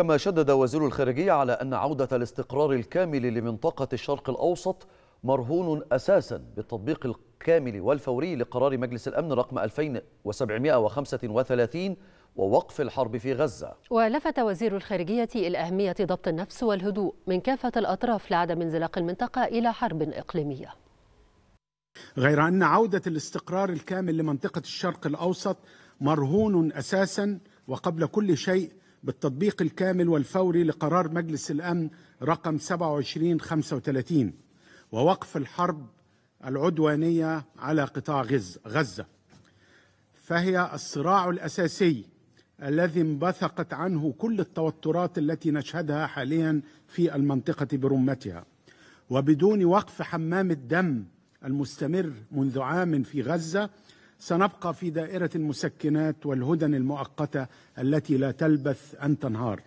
كما شدد وزير الخارجية على أن عودة الاستقرار الكامل لمنطقة الشرق الأوسط مرهون أساسا بالتطبيق الكامل والفوري لقرار مجلس الأمن رقم 2735 ووقف الحرب في غزة ولفت وزير الخارجية إلى أهمية ضبط النفس والهدوء من كافة الأطراف لعدم انزلاق المنطقة إلى حرب إقليمية غير أن عودة الاستقرار الكامل لمنطقة الشرق الأوسط مرهون أساسا وقبل كل شيء بالتطبيق الكامل والفوري لقرار مجلس الأمن رقم 2735 ووقف الحرب العدوانية على قطاع غزة فهي الصراع الأساسي الذي انبثقت عنه كل التوترات التي نشهدها حاليا في المنطقة برمتها وبدون وقف حمام الدم المستمر منذ عام في غزة سنبقى في دائرة المسكنات والهدن المؤقتة التي لا تلبث أن تنهار.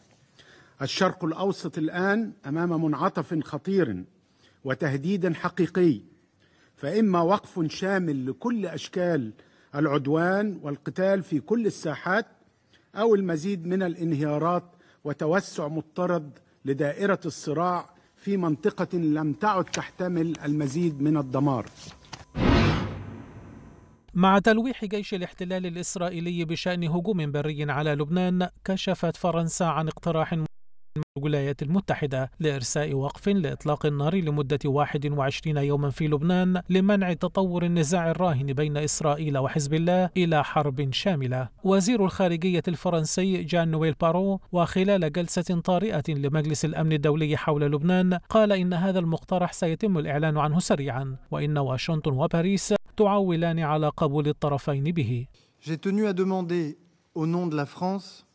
الشرق الأوسط الآن أمام منعطف خطير وتهديد حقيقي فإما وقف شامل لكل أشكال العدوان والقتال في كل الساحات أو المزيد من الانهيارات وتوسع مضطرد لدائرة الصراع في منطقة لم تعد تحتمل المزيد من الدمار مع تلويح جيش الاحتلال الإسرائيلي بشأن هجوم بري على لبنان كشفت فرنسا عن اقتراح الولايات المتحدة لإرساء وقف لإطلاق النار لمدة 21 يوما في لبنان لمنع تطور النزاع الراهن بين إسرائيل وحزب الله إلى حرب شاملة وزير الخارجية الفرنسي جان نويل بارو وخلال جلسة طارئة لمجلس الأمن الدولي حول لبنان قال إن هذا المقترح سيتم الإعلان عنه سريعا وإن واشنطن وباريس تعولان على قبول الطرفين به. J'ai tenu à demander au nom de la France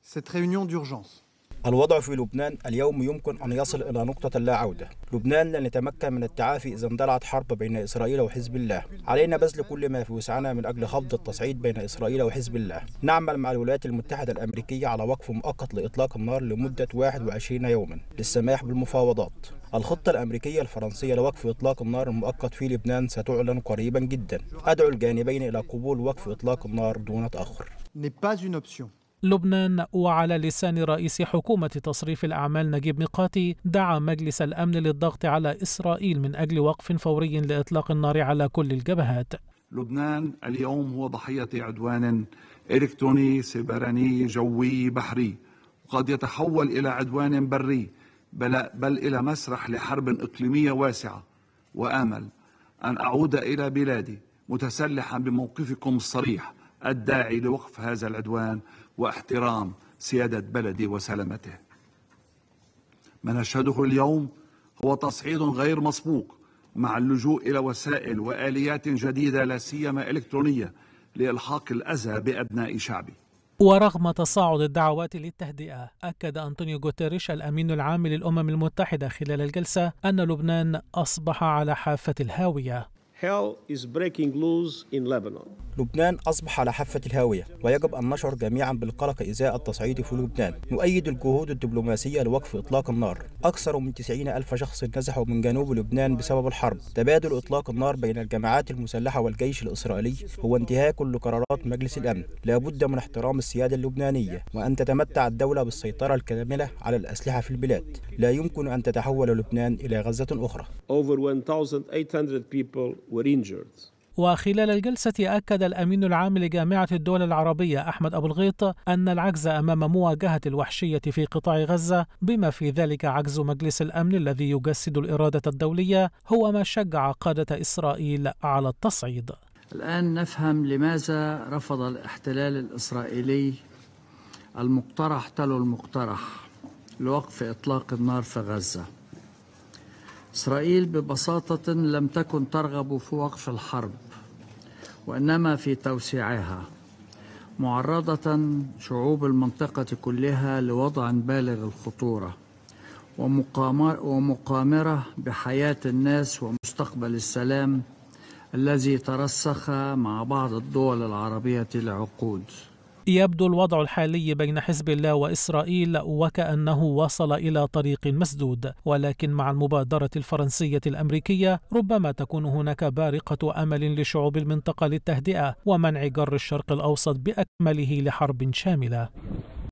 cette réunion d'urgence. الوضع في لبنان اليوم يمكن أن يصل إلى نقطة لا عودة لبنان لن يتمكن من التعافي إذا اندلعت حرب بين إسرائيل وحزب الله علينا بذل كل ما في وسعنا من أجل خفض التصعيد بين إسرائيل وحزب الله نعمل مع الولايات المتحدة الأمريكية على وقف مؤقت لإطلاق النار لمدة 21 يوما للسماح بالمفاوضات الخطة الأمريكية الفرنسية لوقف إطلاق النار المؤقت في لبنان ستعلن قريبا جدا أدعو الجانبين إلى قبول وقف إطلاق النار دون تأخر لبنان وعلى لسان رئيس حكومة تصريف الأعمال نجيب ميقاتي دعا مجلس الأمن للضغط على إسرائيل من أجل وقف فوري لإطلاق النار على كل الجبهات لبنان اليوم هو ضحية عدوان إلكتروني سبراني جوي بحري وقد يتحول إلى عدوان بري بل, بل إلى مسرح لحرب إقليمية واسعة وآمل أن أعود إلى بلادي متسلحا بموقفكم الصريح الداعي لوقف هذا العدوان واحترام سيادة بلدي وسلامته ما نشهده اليوم هو تصعيد غير مسبوق مع اللجوء إلى وسائل وآليات جديدة لا سيما إلكترونية لإلحاق الأذى بأبناء شعبي ورغم تصاعد الدعوات للتهدئة أكد أنطونيو غوتيريش الأمين العام للأمم المتحدة خلال الجلسة أن لبنان أصبح على حافة الهاوية Hell is breaking loose in Lebanon. لبنان أصبح على حافة الهاوية ويجب أن نشعر جميعا بالقلق إزاء التصعيد في لبنان نؤيد الجهود الدبلوماسية لوقف إطلاق النار أكثر من 90 ألف شخص نزحوا من جنوب لبنان بسبب الحرب تبادل إطلاق النار بين الجماعات المسلحة والجيش الإسرائيلي هو انتهاك لقرارات مجلس الأمن لابد من احترام السيادة اللبنانية وأن تتمتع الدولة بالسيطرة الكاملة على الأسلحة في البلاد لا يمكن أن تتحول لبنان إلى غزة أخرى Over 1,800 people ورينجرز وخلال الجلسة أكد الأمين العام لجامعة الدول العربية أحمد أبو الغيط أن العجز أمام مواجهة الوحشية في قطاع غزة بما في ذلك عجز مجلس الأمن الذي يجسد الإرادة الدولية هو ما شجع قادة إسرائيل على التصعيد الآن نفهم لماذا رفض الاحتلال الإسرائيلي المقترح تلو المقترح لوقف إطلاق النار في غزة إسرائيل ببساطة لم تكن ترغب في وقف الحرب وإنما في توسيعها معرضة شعوب المنطقة كلها لوضع بالغ الخطورة ومقامرة بحياة الناس ومستقبل السلام الذي ترسخ مع بعض الدول العربية لعقود يبدو الوضع الحالي بين حزب الله وإسرائيل وكأنه وصل إلى طريق مسدود ولكن مع المبادرة الفرنسية الأمريكية ربما تكون هناك بارقة أمل لشعوب المنطقة للتهدئة ومنع جر الشرق الأوسط بأكمله لحرب شاملة